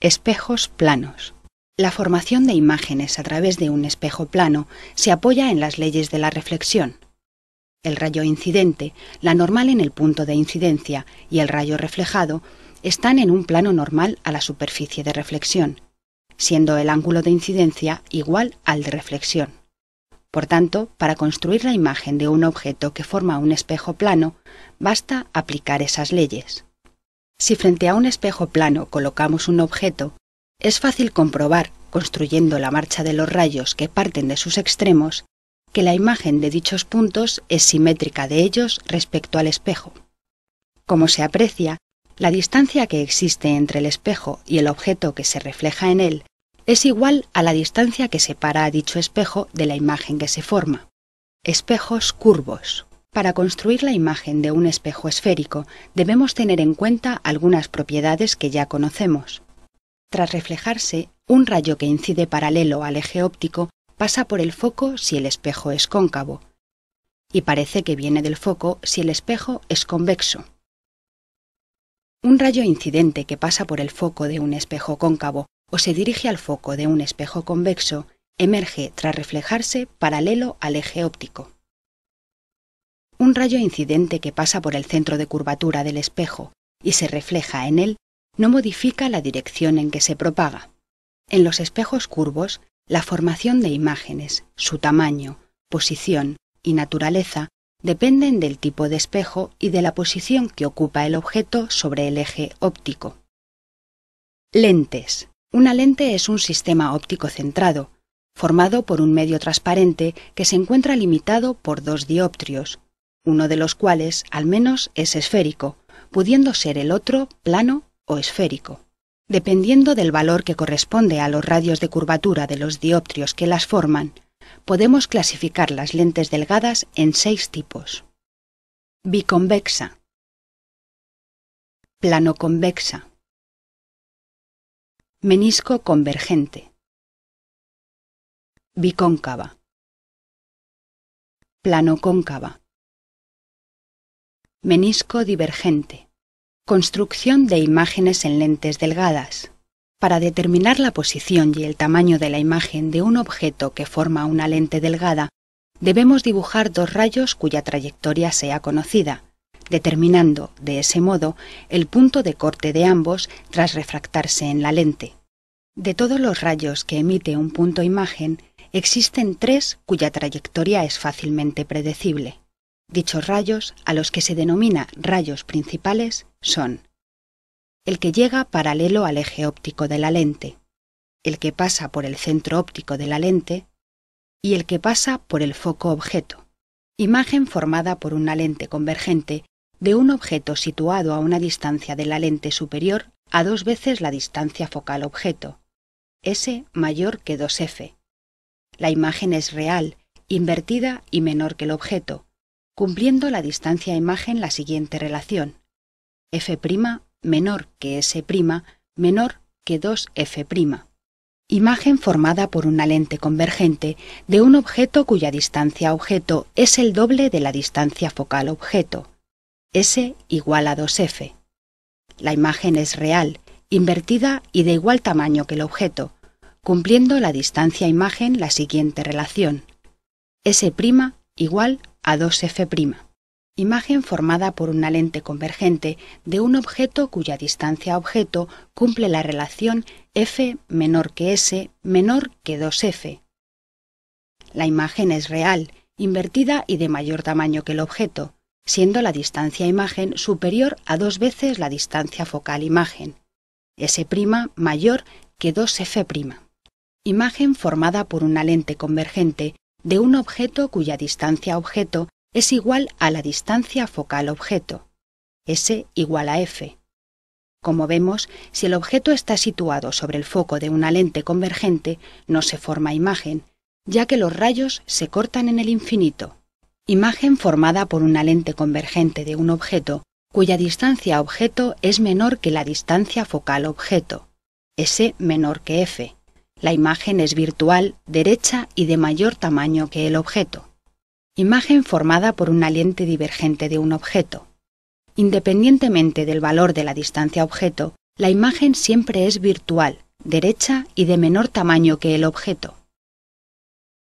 Espejos planos. La formación de imágenes a través de un espejo plano se apoya en las leyes de la reflexión. El rayo incidente, la normal en el punto de incidencia y el rayo reflejado están en un plano normal a la superficie de reflexión, siendo el ángulo de incidencia igual al de reflexión. Por tanto, para construir la imagen de un objeto que forma un espejo plano, basta aplicar esas leyes. Si frente a un espejo plano colocamos un objeto, es fácil comprobar, construyendo la marcha de los rayos que parten de sus extremos, que la imagen de dichos puntos es simétrica de ellos respecto al espejo. Como se aprecia, la distancia que existe entre el espejo y el objeto que se refleja en él es igual a la distancia que separa a dicho espejo de la imagen que se forma. Espejos curvos. Para construir la imagen de un espejo esférico debemos tener en cuenta algunas propiedades que ya conocemos. Tras reflejarse, un rayo que incide paralelo al eje óptico pasa por el foco si el espejo es cóncavo, y parece que viene del foco si el espejo es convexo. Un rayo incidente que pasa por el foco de un espejo cóncavo o se dirige al foco de un espejo convexo emerge tras reflejarse paralelo al eje óptico un rayo incidente que pasa por el centro de curvatura del espejo y se refleja en él no modifica la dirección en que se propaga. En los espejos curvos, la formación de imágenes, su tamaño, posición y naturaleza dependen del tipo de espejo y de la posición que ocupa el objeto sobre el eje óptico. Lentes. Una lente es un sistema óptico centrado, formado por un medio transparente que se encuentra limitado por dos dioptrios, uno de los cuales al menos es esférico, pudiendo ser el otro plano o esférico. Dependiendo del valor que corresponde a los radios de curvatura de los dioptrios que las forman, podemos clasificar las lentes delgadas en seis tipos. Biconvexa. Plano convexa. Menisco convergente. Bicóncava. Plano cóncava menisco divergente, construcción de imágenes en lentes delgadas. Para determinar la posición y el tamaño de la imagen de un objeto que forma una lente delgada, debemos dibujar dos rayos cuya trayectoria sea conocida, determinando, de ese modo, el punto de corte de ambos tras refractarse en la lente. De todos los rayos que emite un punto imagen, existen tres cuya trayectoria es fácilmente predecible. Dichos rayos, a los que se denomina rayos principales, son el que llega paralelo al eje óptico de la lente, el que pasa por el centro óptico de la lente y el que pasa por el foco objeto, imagen formada por una lente convergente de un objeto situado a una distancia de la lente superior a dos veces la distancia focal objeto, S mayor que 2F. La imagen es real, invertida y menor que el objeto, cumpliendo la distancia imagen la siguiente relación. f' menor que s' menor que 2f'. Imagen formada por una lente convergente de un objeto cuya distancia objeto es el doble de la distancia focal objeto. S igual a 2f. La imagen es real, invertida y de igual tamaño que el objeto, cumpliendo la distancia imagen la siguiente relación. S' igual a 2f', imagen formada por una lente convergente de un objeto cuya distancia objeto cumple la relación f menor que s menor que 2f. La imagen es real, invertida y de mayor tamaño que el objeto, siendo la distancia imagen superior a dos veces la distancia focal imagen, s' mayor que 2f'. Imagen formada por una lente convergente de un objeto cuya distancia objeto es igual a la distancia focal objeto, S igual a F. Como vemos, si el objeto está situado sobre el foco de una lente convergente, no se forma imagen, ya que los rayos se cortan en el infinito. Imagen formada por una lente convergente de un objeto cuya distancia objeto es menor que la distancia focal objeto, S menor que F, la imagen es virtual, derecha y de mayor tamaño que el objeto. Imagen formada por una lente divergente de un objeto. Independientemente del valor de la distancia objeto, la imagen siempre es virtual, derecha y de menor tamaño que el objeto.